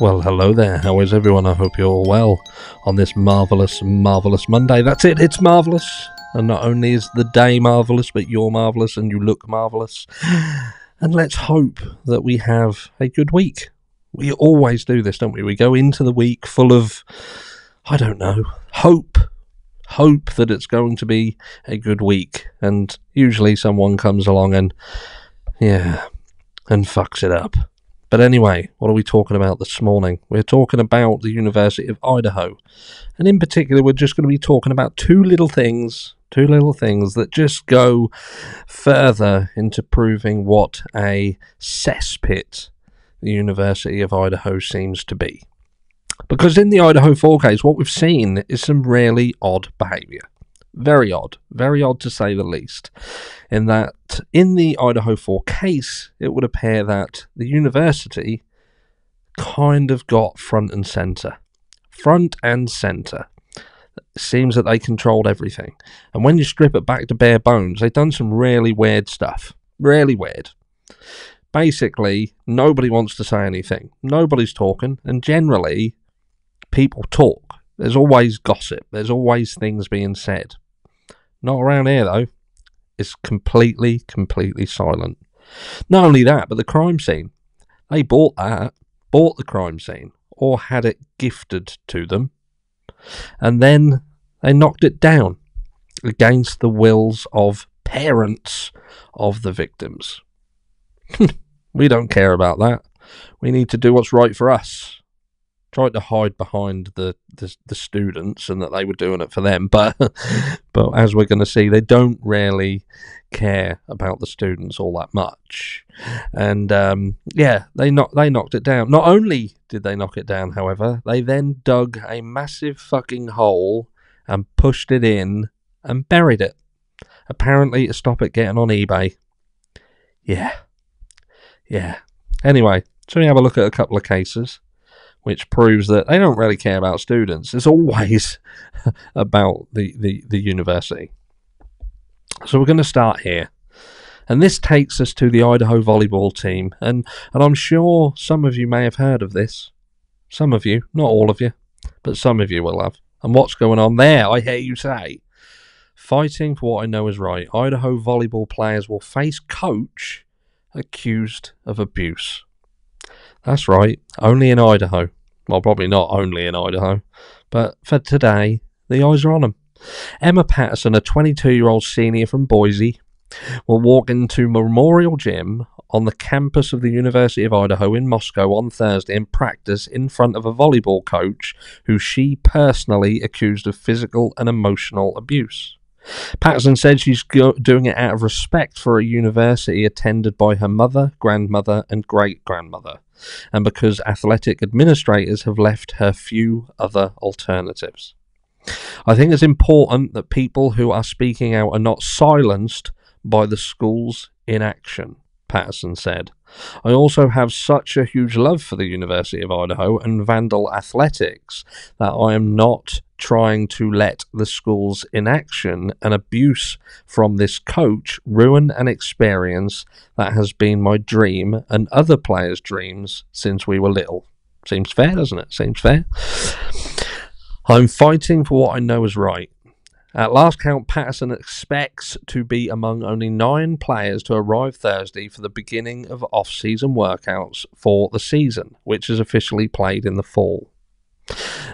Well, hello there. How is everyone? I hope you're all well on this marvellous, marvellous Monday. That's it, it's marvellous. And not only is the day marvellous, but you're marvellous and you look marvellous. And let's hope that we have a good week. We always do this, don't we? We go into the week full of, I don't know, hope. Hope that it's going to be a good week. And usually someone comes along and, yeah, and fucks it up. But anyway, what are we talking about this morning? We're talking about the University of Idaho. And in particular, we're just going to be talking about two little things, two little things that just go further into proving what a cesspit the University of Idaho seems to be. Because in the Idaho 4 case, what we've seen is some really odd behaviour. Very odd, very odd to say the least. In that, in the Idaho 4 case, it would appear that the university kind of got front and center. Front and center. It seems that they controlled everything. And when you strip it back to bare bones, they've done some really weird stuff. Really weird. Basically, nobody wants to say anything. Nobody's talking. And generally, people talk. There's always gossip. There's always things being said. Not around here, though. It's completely, completely silent. Not only that, but the crime scene. They bought that, bought the crime scene, or had it gifted to them, and then they knocked it down against the wills of parents of the victims. we don't care about that. We need to do what's right for us tried to hide behind the, the, the students and that they were doing it for them. But but as we're going to see, they don't really care about the students all that much. And um, yeah, they knock, they knocked it down. Not only did they knock it down, however, they then dug a massive fucking hole and pushed it in and buried it. Apparently to stop it getting on eBay. Yeah. Yeah. Anyway, so we have a look at a couple of cases which proves that they don't really care about students. It's always about the, the, the university. So we're going to start here. And this takes us to the Idaho volleyball team. And, and I'm sure some of you may have heard of this. Some of you, not all of you, but some of you will have. And what's going on there, I hear you say. Fighting for what I know is right, Idaho volleyball players will face coach accused of abuse. That's right, only in Idaho. Well, probably not only in Idaho, but for today, the eyes are on them. Emma Patterson, a 22 year old senior from Boise, will walk into Memorial Gym on the campus of the University of Idaho in Moscow on Thursday and practice in front of a volleyball coach who she personally accused of physical and emotional abuse. Patterson said she's go- doing it out of respect for a university attended by her mother, grandmother, and great grandmother, and because athletic administrators have left her few other alternatives. I think it's important that people who are speaking out are not silenced by the school's inaction, Patterson said. I also have such a huge love for the University of Idaho and Vandal athletics that I am not trying to let the school's inaction and abuse from this coach ruin an experience that has been my dream and other players' dreams since we were little. Seems fair, doesn't it? Seems fair. I'm fighting for what I know is right. At uh, last count, Patterson expects to be among only nine players to arrive Thursday for the beginning of off season workouts for the season, which is officially played in the fall.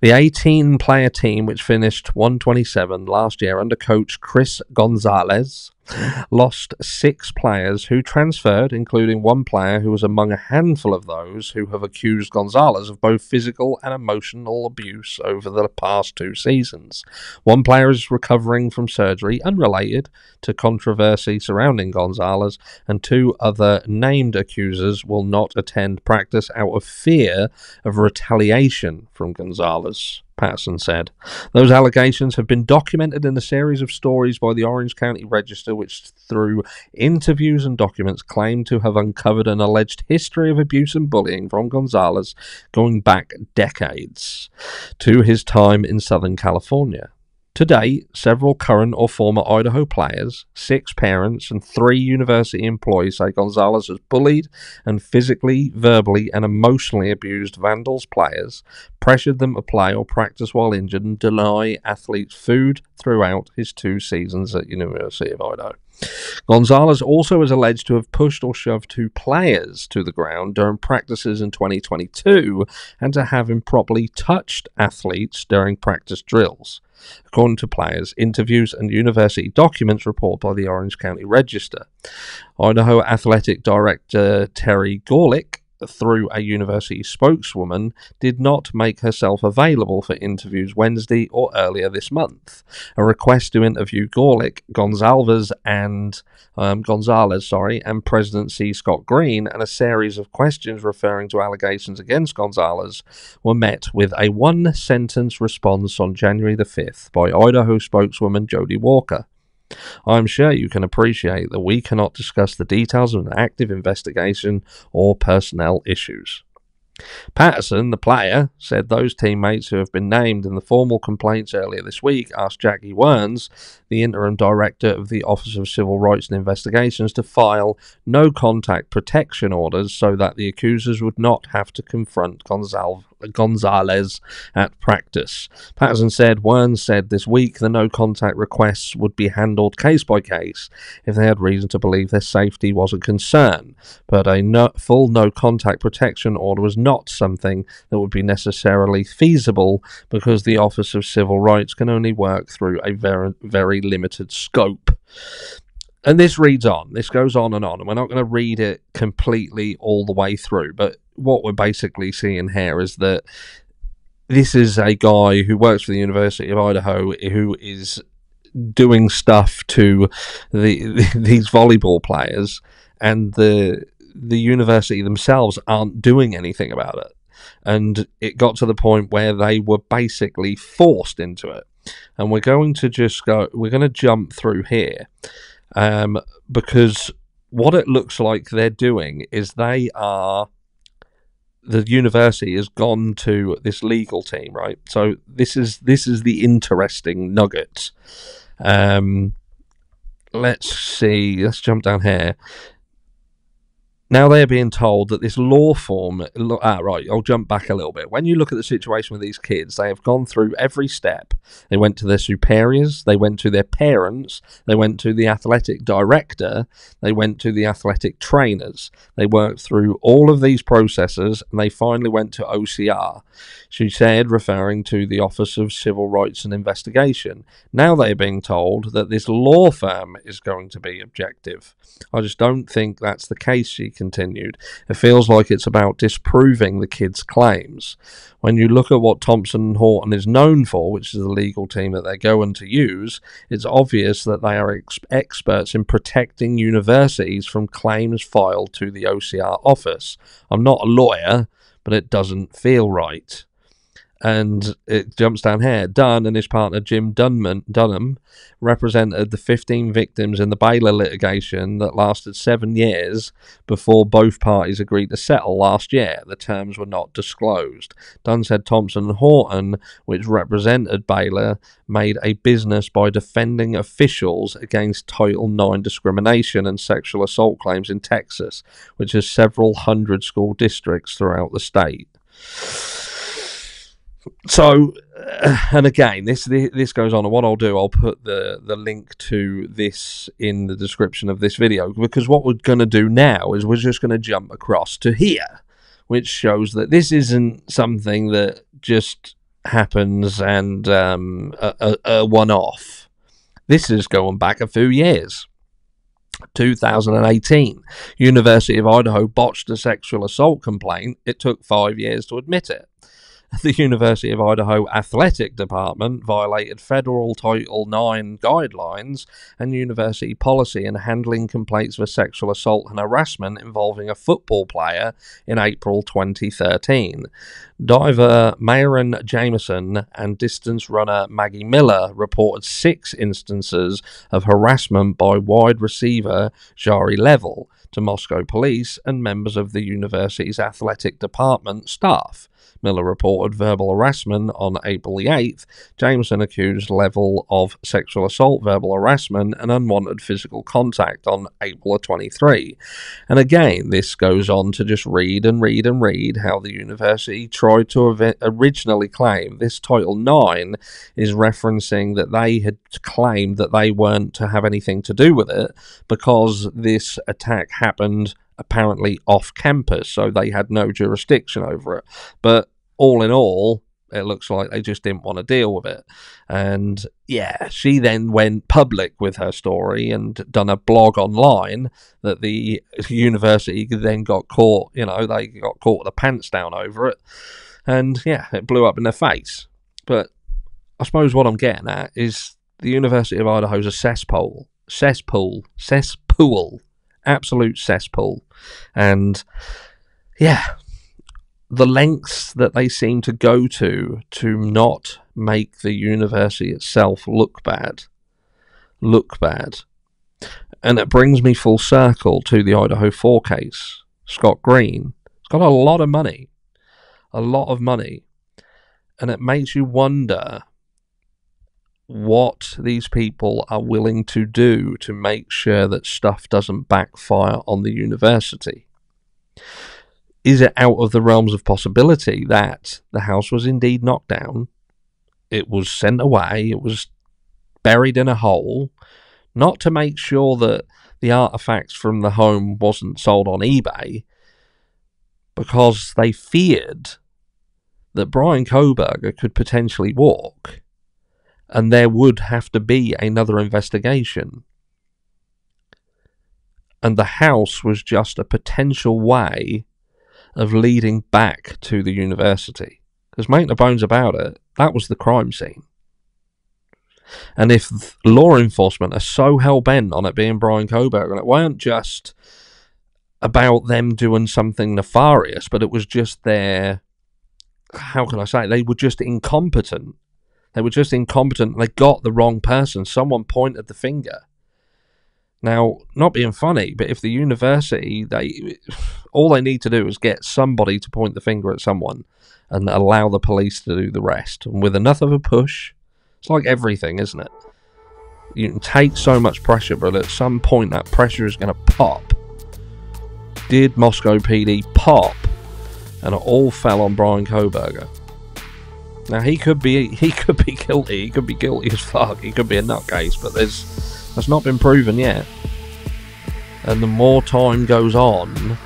The 18 player team, which finished 127 last year under coach Chris Gonzalez, lost six players who transferred, including one player who was among a handful of those who have accused Gonzalez of both physical and emotional abuse over the past two seasons. One player is recovering from surgery unrelated to controversy surrounding Gonzalez, and two other named accusers will not attend practice out of fear of retaliation from Gonzalez. Patterson said. Those allegations have been documented in a series of stories by the Orange County Register, which, through interviews and documents, claim to have uncovered an alleged history of abuse and bullying from Gonzalez going back decades to his time in Southern California. To date, several current or former Idaho players, six parents, and three university employees say Gonzalez has bullied and physically, verbally, and emotionally abused Vandals players, pressured them to play or practice while injured, and deny athletes food throughout his two seasons at University of Idaho. Gonzalez also is alleged to have pushed or shoved two players to the ground during practices in 2022 and to have improperly touched athletes during practice drills. According to players, interviews, and university documents reported by the Orange County Register, Idaho Athletic Director Terry Gorlick through a university spokeswoman, did not make herself available for interviews Wednesday or earlier this month. A request to interview Gorlick, Gonzalez, and um, Gonzalez, sorry, and President C. Scott Green, and a series of questions referring to allegations against Gonzalez were met with a one-sentence response on January the 5th by Idaho spokeswoman Jody Walker. I'm sure you can appreciate that we cannot discuss the details of an active investigation or personnel issues. Patterson, the player, said those teammates who have been named in the formal complaints earlier this week asked Jackie Werns, the interim director of the Office of Civil Rights and Investigations, to file no contact protection orders so that the accusers would not have to confront Gonzalez Gonzalez at practice. Patterson said Wern said this week the no contact requests would be handled case by case if they had reason to believe their safety was a concern, but a no, full no contact protection order was not something that would be necessarily feasible because the Office of Civil Rights can only work through a very, very limited scope and this reads on, this goes on and on, and we're not going to read it completely all the way through. But what we're basically seeing here is that this is a guy who works for the University of Idaho who is doing stuff to the, the these volleyball players, and the the university themselves aren't doing anything about it. And it got to the point where they were basically forced into it. And we're going to just go, we're going to jump through here um, because what it looks like they're doing is they are the university has gone to this legal team, right? So this is this is the interesting nugget. Um, let's see. Let's jump down here. Now they're being told that this law form. Ah, right, I'll jump back a little bit. When you look at the situation with these kids, they have gone through every step. They went to their superiors, they went to their parents, they went to the athletic director, they went to the athletic trainers. They worked through all of these processes and they finally went to OCR. She said, referring to the Office of Civil Rights and Investigation. Now they're being told that this law firm is going to be objective. I just don't think that's the case, she continued, it feels like it's about disproving the kid's claims. When you look at what Thompson Horton is known for, which is the legal team that they're going to use, it's obvious that they are ex- experts in protecting universities from claims filed to the OCR office. I'm not a lawyer, but it doesn't feel right and it jumps down here. Dunn and his partner Jim Dunman, Dunham represented the 15 victims in the Baylor litigation that lasted seven years before both parties agreed to settle last year. The terms were not disclosed. Dunn said Thompson and Horton, which represented Baylor, made a business by defending officials against Title IX discrimination and sexual assault claims in Texas, which has several hundred school districts throughout the state. So, uh, and again, this this goes on, and what I'll do, I'll put the the link to this in the description of this video because what we're going to do now is we're just going to jump across to here, which shows that this isn't something that just happens and um, a, a, a one off. This is going back a few years. 2018, University of Idaho botched a sexual assault complaint. It took five years to admit it. the University of Idaho Athletic Department violated federal Title IX guidelines and university policy in handling complaints of sexual assault and harassment involving a football player in April 2013. Diver Myron Jameson and distance runner Maggie Miller reported six instances of harassment by wide receiver Jari Level to Moscow police and members of the university's athletic department staff. Miller reported verbal harassment on April 8th. Jameson accused Level of sexual assault, verbal harassment, and unwanted physical contact on April 23. And again, this goes on to just read and read and read how the university tried to originally claim this Title IX is referencing that they had claimed that they weren't to have anything to do with it because this attack happened apparently off campus, so they had no jurisdiction over it. But all in all, it looks like they just didn't want to deal with it. And yeah, she then went public with her story and done a blog online that the university then got caught, you know, they got caught with the pants down over it. And yeah, it blew up in their face. But I suppose what I'm getting at is the University of Idaho's a cesspool. Cesspool. Cesspool absolute cesspool. And yeah, the lengths that they seem to go to to not make the university itself look bad, look bad. And it brings me full circle to the Idaho 4 case. Scott Green has got a lot of money, a lot of money. And it makes you wonder what these people are willing to do to make sure that stuff doesn't backfire on the university. Is it out of the realms of possibility that the house was indeed knocked down? It was sent away, it was buried in a hole, not to make sure that the artifacts from the home wasn't sold on eBay, because they feared that Brian Koberger could potentially walk and there would have to be another investigation. And the house was just a potential way of leading back to the university. Because make no bones about it, that was the crime scene. And if law enforcement are so hell bent on it being Brian and it weren't just about them doing something nefarious, but it was just their how can I say it? they were just incompetent they were just incompetent. They got the wrong person. Someone pointed the finger. Now, not being funny, but if the university they all they need to do is get somebody to point the finger at someone and allow the police to do the rest. And with enough of a push, it's like everything, isn't it? You can take so much pressure, but at some point that pressure is going to pop. Did Moscow PD pop? And it all fell on Brian Koberger. Now he could be he could be guilty. He could be guilty as fuck. He could be a nutcase, but there's that's not been proven yet. And the more time goes on,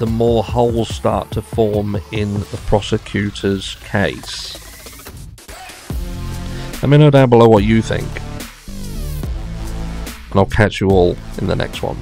the more holes start to form in the prosecutor's case. Let me know down below what you think. And I'll catch you all in the next one.